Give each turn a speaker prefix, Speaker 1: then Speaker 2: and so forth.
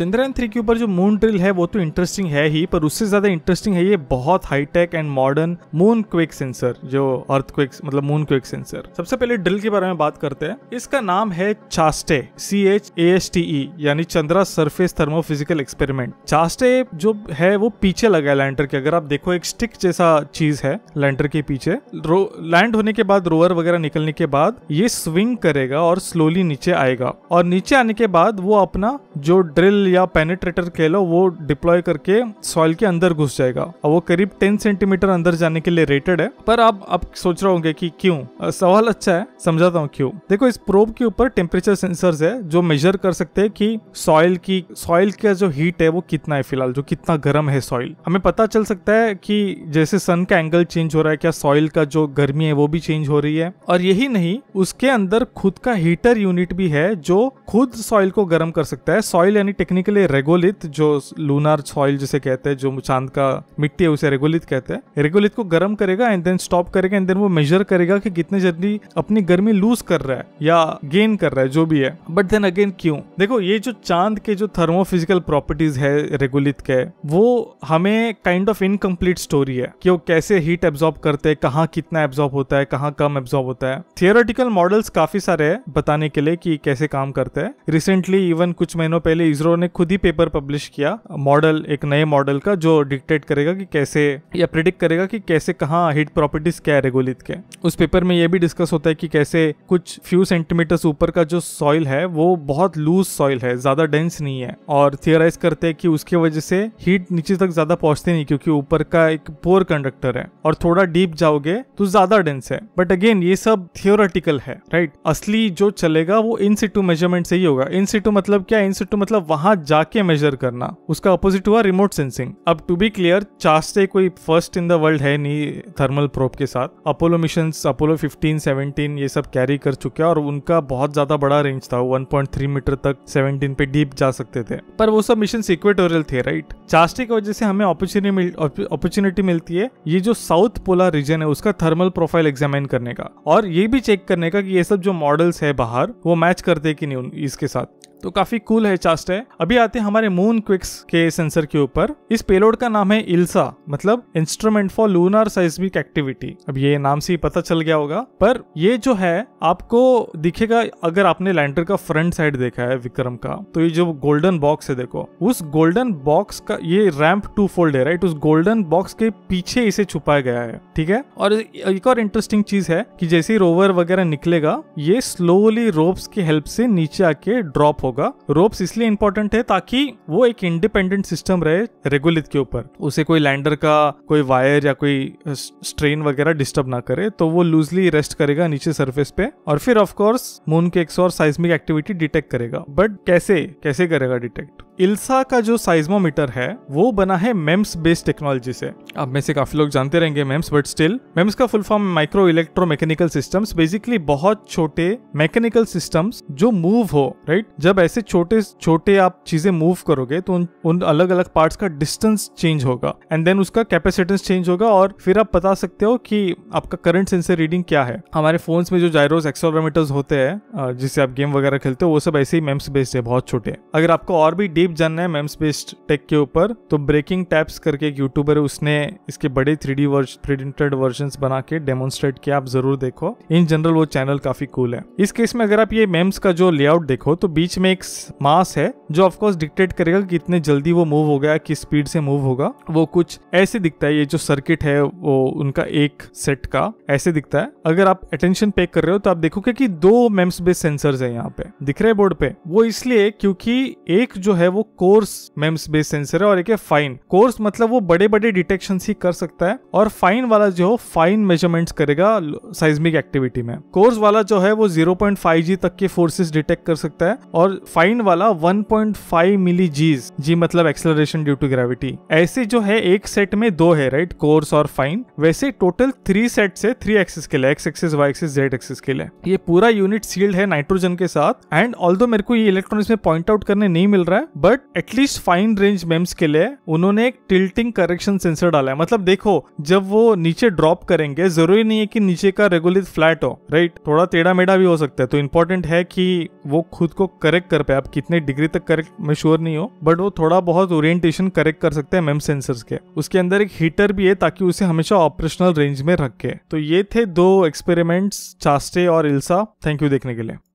Speaker 1: Chandrayaan three के ऊपर जो मून ड्रिल है वो तो इंटरेस्टिंग है ही पर उससे ज्यादा इंटरेस्टिंग है ये बहुत high tech and modern moon quake sensor जो अर्थ क्विक मतलब मून क्विक सेंसर सबसे पहले ड्रिल के बारे में बात करते हैं इसका नाम है ChaSTE C H A S T E यानी Chandra surface thermophysical experiment ChaSTE जो है वो पीछे लगा है लैंडर के अगर आप देखो एक स्टिक जैसा चीज है लैंडर के पीछे लैंड होने के बाद रोवर वगैरह निकलने के बाद ये स्विंग करेगा और स्लोली नीचे आएगा और नीचे आने के बाद वो अपना जो ड्रिल या पेनेट्रेटर कह लो वो डिप्लॉय करके सॉइल के अंदर घुस जाएगा और वो करीब टेन सेंटीमीटर अंदर जाने के लिए रेटेड है पर आप अब सोच रहे होंगे कि क्यों सवाल अच्छा है समझाता हूँ क्यों देखो इस प्रोब के ऊपर टेम्परेचर सेंसर है जो मेजर कर सकते हैं कि सॉइल की सॉइल का जो हीट है वो कितना है फिलहाल जो कितना गर्म है सॉइल हमें पता चल सकता है कि जैसे सन का एंगल चेंज हो रहा है क्या सॉइल का जो गर्मी है वो भी चेंज हो रही है और यही नहीं उसके अंदर खुद का हीटर यूनिट भी है जो खुद सॉइल को गर्म कर सकता है सॉइल यानी टेक्निकली रेगोलित जो लूनार सॉइल जिसे कहते हैं जो चांद का मिट्टी है उसे रेगोलित कहते हैं रेगोलित को गर्म करेगा एंड देन स्टॉप करेगा एंड देन वो मेजर करेगा कि कितने जल्दी अपनी गर्मी लूज कर रहा है या गेन कर रहा है जो भी है बट देन अगेन क्यों देखो ये जो चांद के जो थर्मोफिजिकल प्रॉपर्टीज है रेगोलित के वो हमें काइंड ऑफ इनकम्प्लीट स्टोरी है कि वो कैसे हीट एब्जॉर्ब करते हैं कहाँ कितना एब्जॉर्ब होता है कहाँ कम एब्जॉर्ब होता है थियोरेटिकल मॉडल्स काफी सारे हैं बताने के लिए कि कैसे काम करते हैं रिसेंटली इवन कुछ महीनों पहले इसरो ने खुद ही पेपर पब्लिश किया मॉडल एक नए मॉडल का जो डिक्टेट करेगा कि कैसे या प्रिडिक्ट करेगा कि कैसे कहाँ हिट प्रॉपर्टीज क्या है रेगोलिथ के उस पेपर में यह भी डिस्कस होता है कि कैसे कुछ फ्यू सेंटीमीटर्स ऊपर का जो सॉइल है वो बहुत लूज सॉइल है ज्यादा डेंस नहीं है और थियोराइज करते हैं कि उसकी वजह से हीट नीचे तक ज्यादा पहुंचती नहीं क्योंकि ऊपर का एक पोअर कंडक्टर है और थोड़ा डीप जाओगे तो ज्यादा डेंस है बट अगेन ये सब थियोरेटिकल है राइट असली जो चलेगा वो इन सिटू मेजरमेंट से ही होगा इन सिटू मतलब क्या इन सिटू मतलब वहां वहां जाके मेजर करना उसका अपोजिट हुआ रिमोट सेंसिंग अब टू बी क्लियर चास्ते कोई फर्स्ट इन द वर्ल्ड है नहीं थर्मल प्रोप के साथ अपोलो मिशन अपोलो 15 17 ये सब कैरी कर चुके हैं और उनका बहुत ज्यादा बड़ा रेंज था 1.3 मीटर तक 17 पे डीप जा सकते थे पर वो सब मिशन इक्वेटोरियल थे राइट चास्टे की वजह से हमें अपॉर्चुनिटी मिल, मिलती है ये जो साउथ पोलर रीजन है उसका थर्मल प्रोफाइल एग्जामिन करने का और ये भी चेक करने का कि ये सब जो मॉडल्स है बाहर वो मैच करते कि नहीं इसके साथ तो काफी कूल है चास्ट है अभी आते हैं हमारे मून क्विक्स के सेंसर के ऊपर इस पेलोड का नाम है इल्सा मतलब instrument for lunar seismic activity अब ये नाम से ही पता चल गया होगा पर ये जो है आपको दिखेगा अगर आपने लैंडर का फ्रंट साइड देखा है विक्रम का तो ये जो गोल्डन बॉक्स है देखो उस गोल्डन बॉक्स का ये रैम्प टू फोल्ड है राइट उस गोल्डन बॉक्स के पीछे इसे छुपाया गया है ठीक है और एक और इंटरेस्टिंग चीज है कि जैसे ही रोवर वगैरह निकलेगा ये स्लोली रोप्स की हेल्प से नीचे आके ड्रॉप हो होगा रोप्स इसलिए इंपॉर्टेंट है ताकि वो एक इंडिपेंडेंट सिस्टम रहे रेगुलित के ऊपर उसे कोई लैंडर का कोई वायर या कोई स्ट्रेन वगैरह डिस्टर्ब ना करे तो वो लूजली रेस्ट करेगा नीचे सरफेस पे और फिर ऑफकोर्स मून के एक और साइस्मिक एक्टिविटी डिटेक्ट करेगा बट कैसे कैसे करेगा डिटेक्ट इल्सा का जो साइजमोमीटर है वो बना है मेम्स बेस्ड टेक्नोलॉजी से आप में से काफी लोग जानते रहेंगे मेम्स बट स्टिल मेम्स का full form micro electro mechanical system basically बहुत छोटे मैकेनिकल सिस्टम जो मूव हो राइट जब ऐसे छोटे छोटे आप चीजें मूव करोगे तो उन, उन अलग अलग पार्ट का डिस्टेंस चेंज होगा एंड देन उसका कैपेसिटेंस चेंज होगा और फिर आप बता सकते हो कि आपका करंट सेंसर रीडिंग क्या है हमारे फोन्स में जो जायरोस एक्सोलोमीटर्स होते हैं जिससे आप गेम वगैरह खेलते हो वो सब ऐसे ही मेम्स बेस्ड है बहुत छोटे अगर आपको और भी डीप डीप जानना है मेम्स बेस्ड टेक के ऊपर तो ब्रेकिंग टैप्स करके एक यूट्यूबर है उसने इसके बड़े थ्री डी प्रिंटेड वर्जन बना के डेमोन्स्ट्रेट किया आप जरूर देखो इन जनरल वो चैनल काफी कूल है इस केस में अगर आप ये मेम्स का जो लेआउट देखो तो बीच में एक मास है जो ऑफकोर्स डिक्टेट करेगा कि इतने जल्दी वो मूव हो गया किस स्पीड से मूव होगा वो कुछ ऐसे दिखता है ये जो सर्किट है वो उनका एक सेट का ऐसे दिखता है अगर आप अटेंशन पे कर रहे हो तो आप देखोगे कि दो मेम्स बेस्ड सेंसर है यहाँ पे दिख रहे बोर्ड पे वो इसलिए क्योंकि एक जो है वो वो कोर्स मेम्स बेस सेंसर है और एक है फाइन कोर्स मतलब वो बड़े बड़े डिटेक्शन ही कर सकता है और फाइन वाला जो फाइन मेजरमेंट्स करेगा साइजमिक एक्टिविटी में कोर्स वाला जो है वो जीरो जी तक के फोर्सेस डिटेक्ट कर सकता है और फाइन वाला 1.5 मिली जीज जी मतलब एक्सेलरेशन ड्यू टू ग्रेविटी ऐसे जो है एक सेट में दो है राइट कोर्स और फाइन वैसे टोटल थ्री सेट से थ्री एक्सेस के लिए X axis Y axis Z axis के लिए ये पूरा यूनिट सील्ड है नाइट्रोजन के साथ एंड ऑल्दो मेरे को ये इलेक्ट्रॉनिक्स में पॉइंट आउट करने नहीं मिल रहा है but but at least fine range MEMS के लिए उन्होंने एक टिल्टिंग करेक्शन सेंसर डाला है मतलब देखो जब वो नीचे ड्रॉप करेंगे जरूरी नहीं है कि नीचे का रेगुलर फ्लैट हो राइट right? थोड़ा टेढ़ा मेढ़ा भी हो सकता है तो इंपॉर्टेंट है कि वो खुद को करेक्ट कर पाए आप कितने डिग्री तक करेक्ट मैं श्योर नहीं हो बट वो थोड़ा बहुत ओरिएंटेशन करेक्ट कर सकते हैं मेम सेंसर के उसके अंदर एक हीटर भी है ताकि उसे हमेशा ऑपरेशनल रेंज में रखे तो ये थे दो एक्सपेरिमेंट्स चास्टे और इल्सा थैंक यू देखने के लिए